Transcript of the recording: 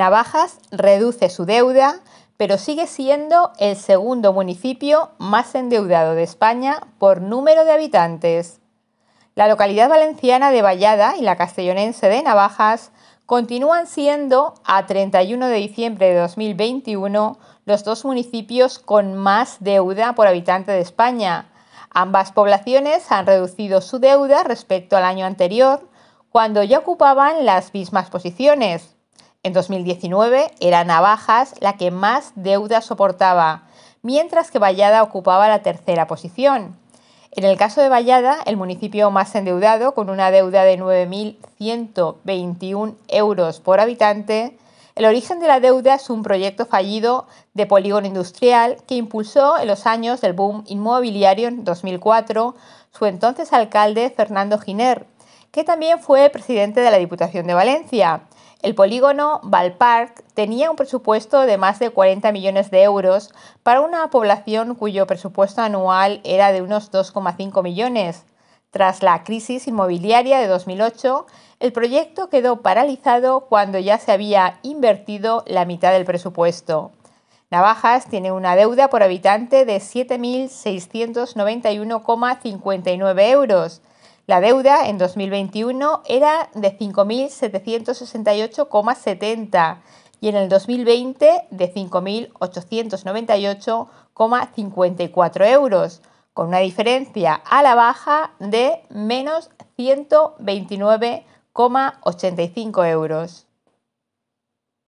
Navajas reduce su deuda, pero sigue siendo el segundo municipio más endeudado de España por número de habitantes. La localidad valenciana de Vallada y la castellonense de Navajas continúan siendo, a 31 de diciembre de 2021, los dos municipios con más deuda por habitante de España. Ambas poblaciones han reducido su deuda respecto al año anterior, cuando ya ocupaban las mismas posiciones. En 2019 era Navajas la que más deuda soportaba, mientras que Vallada ocupaba la tercera posición. En el caso de Vallada, el municipio más endeudado, con una deuda de 9.121 euros por habitante, el origen de la deuda es un proyecto fallido de polígono industrial que impulsó en los años del boom inmobiliario en 2004 su entonces alcalde Fernando Giner, que también fue presidente de la Diputación de Valencia, el polígono Valpark tenía un presupuesto de más de 40 millones de euros para una población cuyo presupuesto anual era de unos 2,5 millones. Tras la crisis inmobiliaria de 2008, el proyecto quedó paralizado cuando ya se había invertido la mitad del presupuesto. Navajas tiene una deuda por habitante de 7.691,59 euros la deuda en 2021 era de 5.768,70 y en el 2020 de 5.898,54 euros, con una diferencia a la baja de menos 129,85 euros.